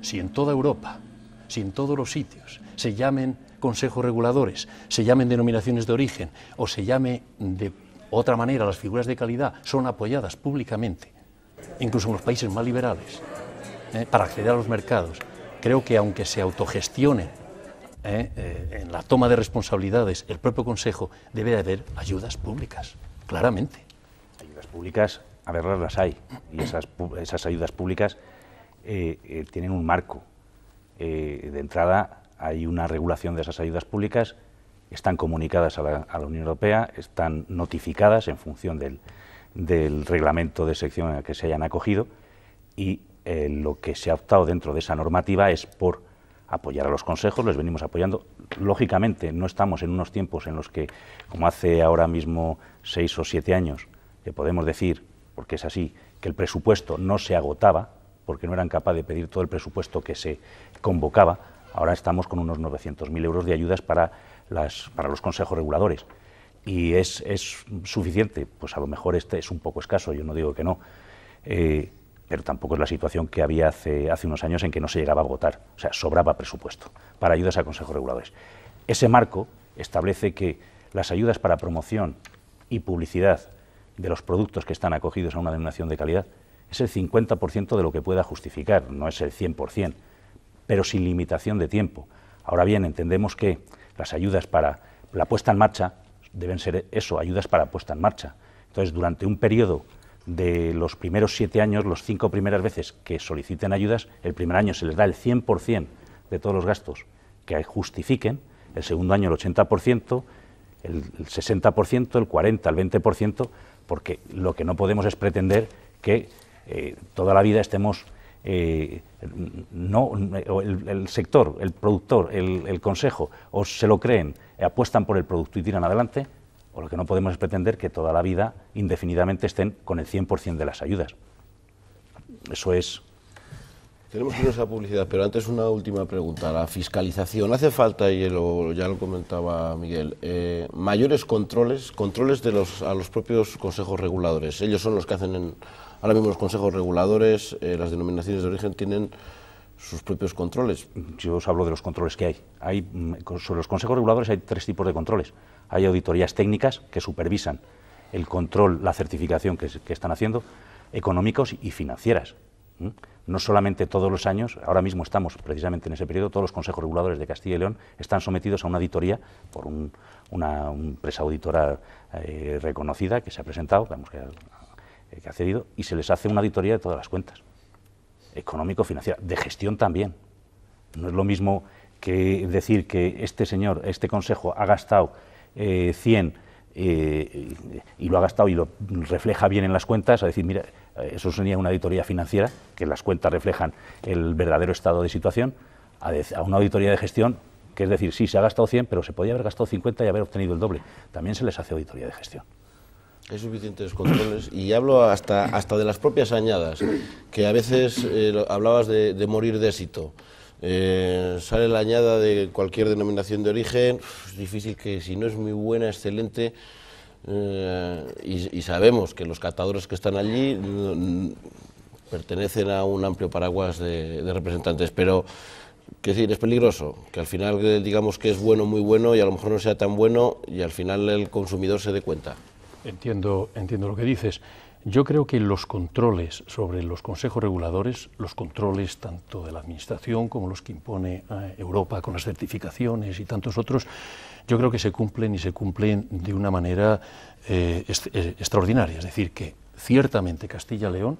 Speaker 2: si en toda Europa, si en todos los sitios se llamen consejos reguladores, se llamen denominaciones de origen o se llame de otra manera, las figuras de calidad son apoyadas públicamente, incluso en los países más liberales, eh, para acceder a los mercados. Creo que aunque se autogestione eh, eh, en la toma de responsabilidades, el propio Consejo debe de haber ayudas públicas, claramente. Ayudas públicas, a verlas las hay, y esas,
Speaker 5: esas ayudas públicas tienen un marco. de entrada, hay una regulación de esas ayudas públicas, están comunicadas a la, Unión Europea, están notificadas en función del, reglamento de sección en el que se hayan acogido y eh, lo que se ha optado dentro de esa normativa es por apoyar a los consejos, les venimos apoyando. Lógicamente, no estamos en unos tiempos en los que, como hace ahora mismo seis o siete años, que podemos decir, porque es así, que el presupuesto no se agotaba, porque no eran capaces de pedir todo el presupuesto que se convocaba. Ahora estamos con unos 900.000 euros de ayudas para, los consejos reguladores. ¿Y es, suficiente? Pues a lo mejor este es un poco escaso, yo no digo que no. Eh, pero tampoco es la situación que había hace, hace unos años en que no se llegaba a votar, O sea, sobraba presupuesto para ayudas a consejos reguladores. Ese marco establece que las ayudas para promoción y publicidad de los productos que están acogidos a una denominación de calidad es el 50% de lo que pueda justificar, no es el 100% pero sin limitación de tiempo. Ahora bien, entendemos que las ayudas para la puesta en marcha deben ser eso, ayudas para puesta en marcha. Entonces, durante un periodo de los primeros siete años, los cinco primeras veces que soliciten ayudas, el primer año se les da el 100% de todos los gastos que justifiquen, el segundo año el 80%, el 60%, el 40%, el 20%, porque lo que no podemos es pretender que eh, toda la vida estemos eh, no, el, sector, el productor, el, consejo, o se lo creen, apuestan por el producto y tiran adelante, o lo que no podemos es pretender que toda la vida indefinidamente estén con el 100% de las ayudas.
Speaker 1: Eso es tenemos que irnos a publicidad, pero antes una última pregunta. La fiscalización, ¿hace falta, y ya lo comentaba Miguel, eh, mayores controles, controles de los, a los propios consejos reguladores? Ellos son los que hacen, en, ahora mismo los consejos reguladores, eh, las denominaciones de origen tienen sus propios controles. Yo os hablo de los controles
Speaker 5: que hay. hay mm, sobre los consejos reguladores hay tres tipos de controles. Hay auditorías técnicas que supervisan el control, la certificación que, están haciendo, económicos y financieras no solamente todos los años, ahora mismo estamos precisamente en ese periodo, todos los consejos reguladores de Castilla y León están sometidos a una auditoría por una empresa auditora eh, reconocida que se ha presentado, eh, que, ha cedido, y se les hace una auditoría de todas las cuentas, económico-financiera, de gestión también. No es lo mismo que decir que este señor, este consejo ha gastado 100 eh, y lo ha gastado y lo refleja bien en las cuentas, a decir, mira, eh, eso sería una auditoría financiera, que las cuentas reflejan el verdadero estado de situación, a, una auditoría de gestión, que es decir, sí, se ha gastado 100, pero se podía haber gastado 50 y haber obtenido el doble. También se les hace auditoría de gestión.
Speaker 1: Hay suficientes controles y hablo hasta, hasta de las propias añadas, que a veces eh, hablabas de, morir de éxito. Eh, sale la añada de cualquier denominación de origen, es difícil que si no es muy buena, excelente, eh, y, sabemos que los catadores que están allí mm, pertenecen a un amplio paraguas de, representantes, pero que decir, es peligroso, que al final eh, digamos que es bueno, muy bueno y a lo mejor no sea tan bueno y al final el consumidor se dé cuenta.
Speaker 2: Entiendo, entiendo lo que dices. Yo creo que los controles sobre los consejos reguladores, los controles tanto de la Administración como los que impone eh, Europa con las certificaciones y tantos otros, yo creo que se cumplen y se cumplen de una manera eh, eh, extraordinaria. Es decir, que ciertamente Castilla-León,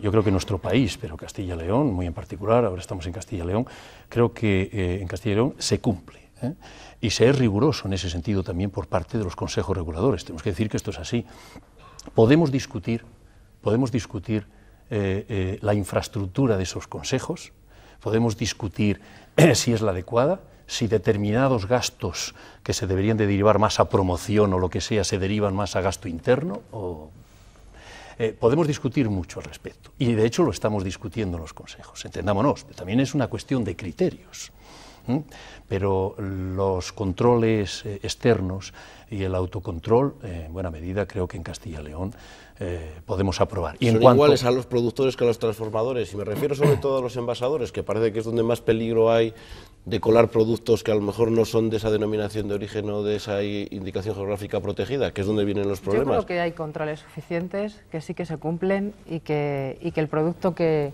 Speaker 2: yo creo que nuestro país, pero Castilla-León muy en particular, ahora estamos en Castilla-León, creo que en Castilla-León se cumple. Y se es riguroso en ese sentido también por parte de los consejos reguladores. Tenemos que decir que esto es así. Podemos discutir, podemos discutir eh, eh, la infraestructura de esos consejos, podemos discutir eh, si es la adecuada, si determinados gastos que se deberían de derivar más a promoción o lo que sea se derivan más a gasto interno podemos discutir mucho al respecto. Y de hecho lo estamos discutiendo en los consejos. Entendámonos, también es una cuestión de criterios pero los controles eh, externos y el autocontrol, en eh, buena medida, creo que en Castilla y León eh, podemos aprobar. Y iguales a los
Speaker 1: productores que a los transformadores? Y me refiero sobre *coughs* todo a los envasadores, que parece que es donde más peligro hay de colar productos que a lo mejor no son de esa denominación de origen o de esa indicación geográfica protegida, que es donde vienen los problemas. Yo creo que
Speaker 4: hay controles suficientes, que sí que se cumplen y que, el producto que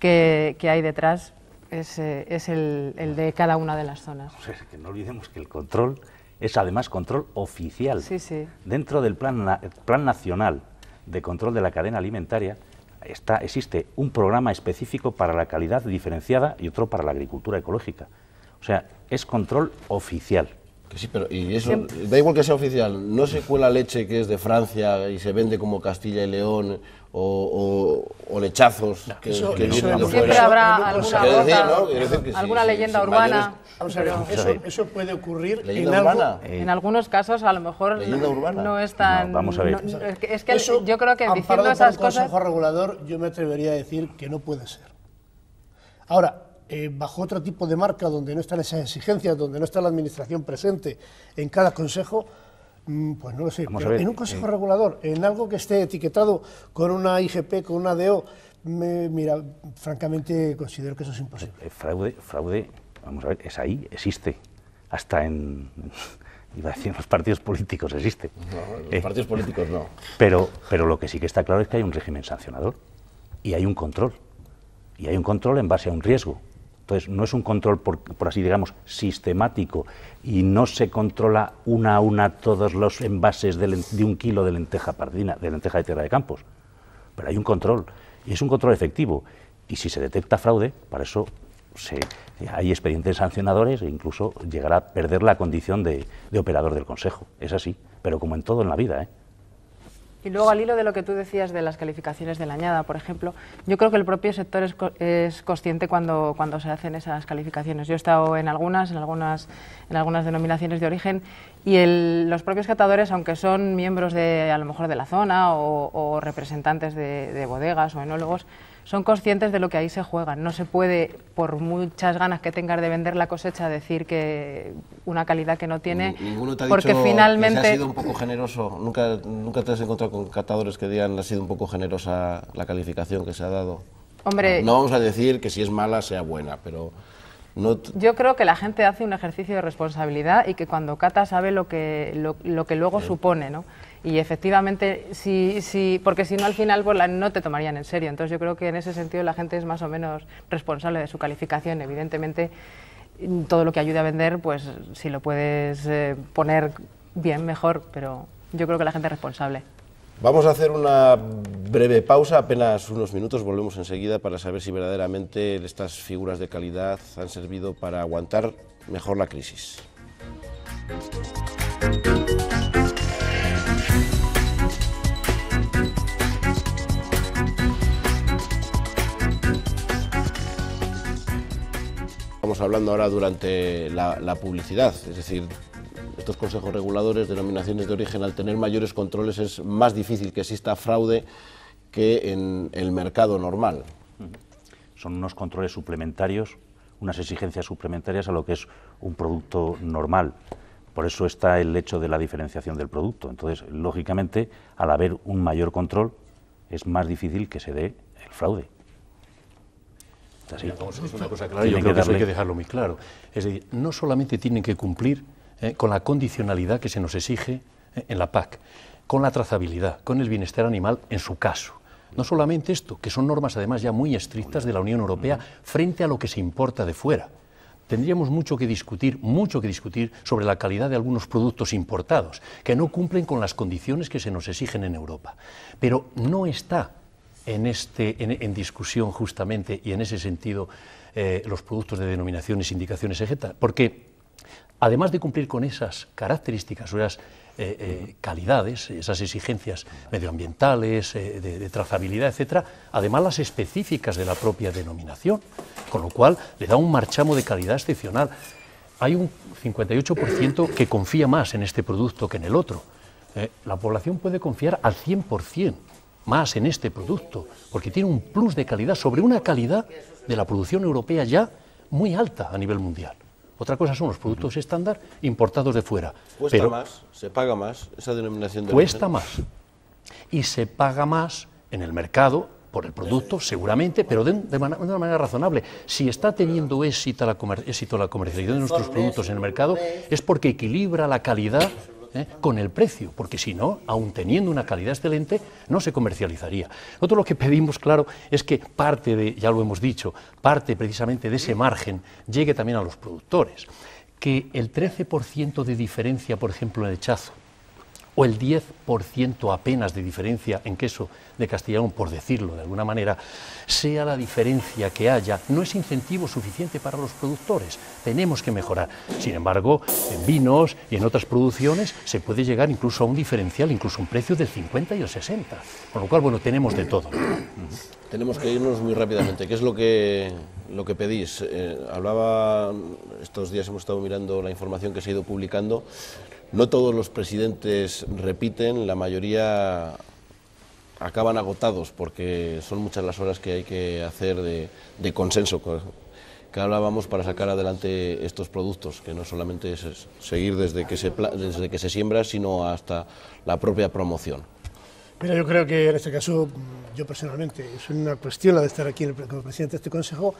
Speaker 4: hay detrás es, eh, el, de cada una de las zonas. O sea,
Speaker 5: que no olvidemos que el control es además control oficial. Sí, sí. Dentro del plan, plan Nacional de Control de la Cadena Alimentaria está, existe un programa específico para la calidad diferenciada y otro para la agricultura ecológica.
Speaker 1: O sea, es control oficial sí, pero y eso, da igual que sea oficial, no se cuela leche que es de Francia y se vende como Castilla y León o, lechazos. que Siempre habrá alguna, leyenda urbana.
Speaker 4: eso, puede ocurrir eh, en, algunos casos, a lo mejor no es tan... vamos a ver. es que yo creo que diciendo esas cosas... Consejo
Speaker 3: regulador, yo me atrevería a decir que no puede ser. Ahora, eh, bajo otro tipo de marca donde no están esas exigencias, donde no está la administración presente en cada consejo, mm, pues no lo sé. en un consejo eh. regulador, en algo que esté etiquetado con una IGP, con una DO, mira, francamente considero que eso es imposible.
Speaker 5: Eh, fraude, fraude, vamos a ver, es ahí, existe. Hasta en, *laughs* iba a decir, los partidos políticos existe.
Speaker 1: No, los partidos políticos no.
Speaker 5: Pero, pero lo que sí que está claro es que hay un régimen sancionador y hay un control. Y hay un control en base a un riesgo. Entonces, no es un control, por, así digamos, sistemático y no se controla una a una todos los envases de, un kilo de lenteja pardina, de lenteja de tierra de campos. Pero hay un control y es un control efectivo. Y si se detecta fraude, para eso se, hay expedientes sancionadores e incluso llegará a perder la condición de, de operador del Consejo. Es así, pero como en todo en la vida. ¿eh?
Speaker 4: Y luego al hilo de lo que tú decías de las calificaciones de la añada, por ejemplo, yo creo que el propio sector es, consciente cuando, cuando se hacen esas calificaciones. Yo he estado en algunas, en algunas, en algunas denominaciones de origen y los propios catadores, aunque son miembros de, a lo mejor de la zona o, representantes de bodegas o enólogos, son conscientes de lo que ahí se juega. No se puede, por muchas ganas que tengas de vender la cosecha, decir que una calidad que no tiene, Ninguno te ha porque dicho finalmente... Que ha sido un poco
Speaker 1: generoso, nunca, nunca te has encontrado con catadores que digan ha sido un poco generosa la calificación que se ha dado.
Speaker 4: Hombre, no vamos
Speaker 1: a decir que si es mala sea buena, pero...
Speaker 4: Yo creo que la gente hace un ejercicio de responsabilidad y que cuando cata sabe lo que, lo, que luego supone, ¿no? Y efectivamente, si, si, porque si no al final pues, no te tomarían en serio. Entonces yo creo que en ese sentido la gente es más o menos responsable de su calificación. Evidentemente, todo lo que ayude a vender, pues si lo puedes eh, poner bien, mejor, pero yo creo que la gente es responsable.
Speaker 1: Vamos a hacer una breve pausa, apenas unos minutos, volvemos enseguida para saber si verdaderamente estas figuras de calidad han servido para aguantar mejor la crisis. Estamos hablando ahora durante la, la publicidad, es decir, estos consejos reguladores, denominaciones de origen, al tener mayores controles es más difícil que exista fraude que en el mercado normal. Son unos controles suplementarios, unas exigencias suplementarias a
Speaker 5: lo que es un producto normal. Por eso está el hecho de la diferenciación del producto. Entonces, lógicamente, al haber un mayor control, es más difícil que se dé el fraude es una cosa clara, yo creo que, hay que dejarlo
Speaker 2: muy claro. Es decir, no solamente tienen que cumplir eh, con la condicionalidad que se nos exige eh, en la PAC, con la trazabilidad, con el bienestar animal en su caso. No solamente esto, que son normas además ya muy estrictas de la Unión Europea frente a lo que se importa de fuera. Tendríamos mucho que discutir, mucho que discutir sobre la calidad de algunos productos importados, que no cumplen con las condiciones que se nos exigen en Europa. Pero no está en, este, en, discusión justamente y en ese sentido eh, los productos de denominaciones, indicaciones etcétera porque además de cumplir con esas características, o esas eh, eh, calidades, esas exigencias medioambientales, de, de, trazabilidad, etcétera, además las específicas de la propia denominación, con lo cual le da un marchamo de calidad excepcional. Hay un 58% que confía más en este producto que en el otro. la población puede confiar al 100% más en este producto, porque tiene un plus de calidad sobre una calidad de la producción europea ya muy alta a nivel mundial. Otra cosa son los productos estándar importados de fuera. Cuesta más,
Speaker 1: se paga más esa denominación de Cuesta más.
Speaker 2: Y se paga más en el mercado por el producto, seguramente, pero de, una manera razonable. Si está teniendo éxito la, éxito la comercialización de nuestros productos en el mercado, es porque equilibra la calidad ¿eh? con el precio, porque si no, aun teniendo una calidad excelente, no se comercializaría. Nosotros lo que pedimos, claro, es que parte de, ya lo hemos dicho, parte precisamente de ese margen llegue también a los productores. Que el 13% de diferencia, por ejemplo, en el chazo, o el 10% apenas de diferencia en queso de Castellón, por decirlo de alguna manera, sea la diferencia que haya, no es incentivo suficiente para los productores. Tenemos que mejorar. Sin embargo, en vinos y en otras producciones se puede llegar incluso a un diferencial, incluso un precio del 50 y el 60. Con lo cual, bueno, tenemos de todo.
Speaker 1: Tenemos que irnos muy rápidamente. ¿Qué es lo que, lo que pedís? Eh, hablaba, estos días hemos estado mirando la información que se ha ido publicando no todos los presidentes repiten, la mayoría acaban agotados porque son muchas las horas que hay que hacer de, consenso que hablábamos para sacar adelante estos productos, que no solamente es seguir desde que se, desde que se siembra, sino hasta la propia promoción.
Speaker 3: Mira, yo creo que en este caso, yo personalmente, es una cuestión la de estar aquí como presidente de este Consejo,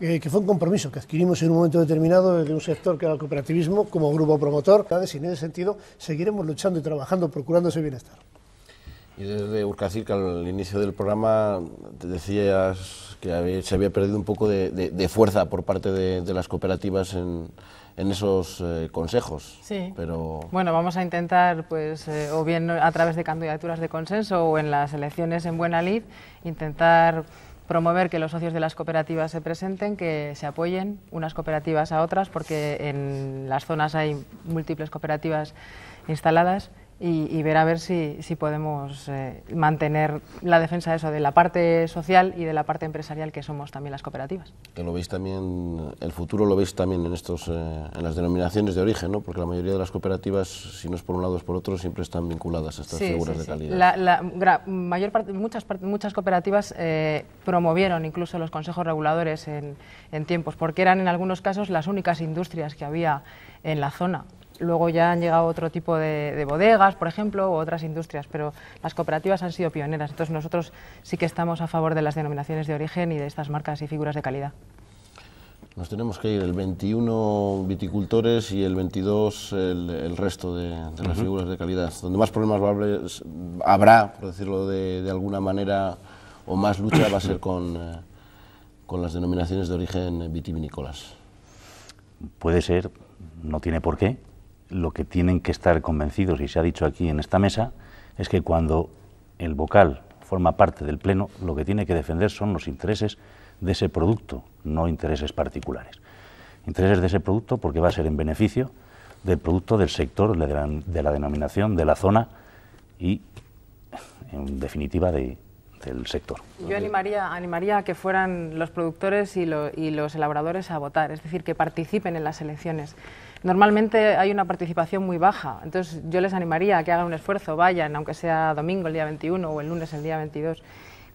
Speaker 3: eh, que fue un compromiso que adquirimos en un momento determinado de un sector que era el cooperativismo como grupo promotor. Y en ese sentido seguiremos luchando y trabajando, procurando ese bienestar.
Speaker 1: Y desde circa al inicio del programa te decías que se había perdido un poco de, fuerza por parte de, las cooperativas en, esos eh, consejos. Sí. Pero...
Speaker 4: Bueno, vamos a intentar, pues, eh, o bien a través de candidaturas de consenso o en las elecciones en Buena Lid, intentar promover que los socios de las cooperativas se presenten, que se apoyen unas cooperativas a otras, porque en las zonas hay múltiples cooperativas instaladas y, ver a ver si, si podemos eh, mantener la defensa eso de la parte social y de la parte empresarial que somos también las cooperativas.
Speaker 1: Que lo veis también, el futuro lo veis también en, estos, eh, en las denominaciones de origen, ¿no? porque la mayoría de las cooperativas, si no es por un lado es por otro, siempre están vinculadas a estas figuras de calidad.
Speaker 4: La, mayor parte, muchas, muchas cooperativas eh, promovieron incluso los consejos reguladores en tiempos, porque eran en algunos casos las únicas industrias que había en la zona. Luego ya han llegado otro tipo de, bodegas, por ejemplo, u otras industrias, pero las cooperativas han sido pioneras. Entonces nosotros sí que estamos a favor de las denominaciones de origen y de estas marcas y figuras de calidad.
Speaker 1: Nos tenemos que ir el 21 viticultores y el 22 el, resto de, las figuras de calidad. Donde más problemas habrá, por decirlo de, alguna manera, o más lucha va a ser *coughs* con, eh, con las denominaciones de origen vitivinícolas. Puede ser, no tiene por qué,
Speaker 5: lo que tienen que estar convencidos, y se ha dicho aquí en esta mesa, es que cuando el vocal forma parte del Pleno, lo que tiene que defender son los intereses de ese producto, no intereses particulares. Intereses de ese producto porque va a ser en beneficio del producto del sector, de la, denominación, de la zona y, en definitiva, del sector.
Speaker 4: Yo animaría, animaría a que fueran los productores y los elaboradores a votar, es decir, que participen en las elecciones. Normalmente hay una participación muy baja, entonces yo les animaría a que hagan un esfuerzo, vayan, aunque sea domingo el día 21 o el lunes el día 22,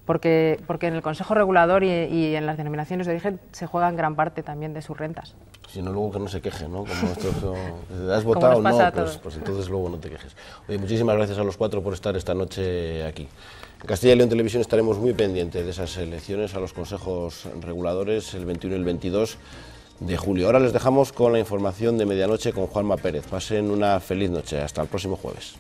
Speaker 4: porque, porque en el Consejo Regulador y, en las denominaciones de origen se juegan gran parte también de sus rentas.
Speaker 1: Si no, luego que no se queje, ¿no? Como esto, *laughs* has votado, o no, pues, pues, entonces luego no te quejes. Oye, muchísimas gracias a los cuatro por estar esta noche aquí. En Castilla y León Televisión estaremos muy pendientes de esas elecciones a los consejos reguladores el 21 y el 22 de julio. Ahora les dejamos con la información de medianoche con Juanma Pérez. Pasen una feliz noche. Hasta el próximo jueves.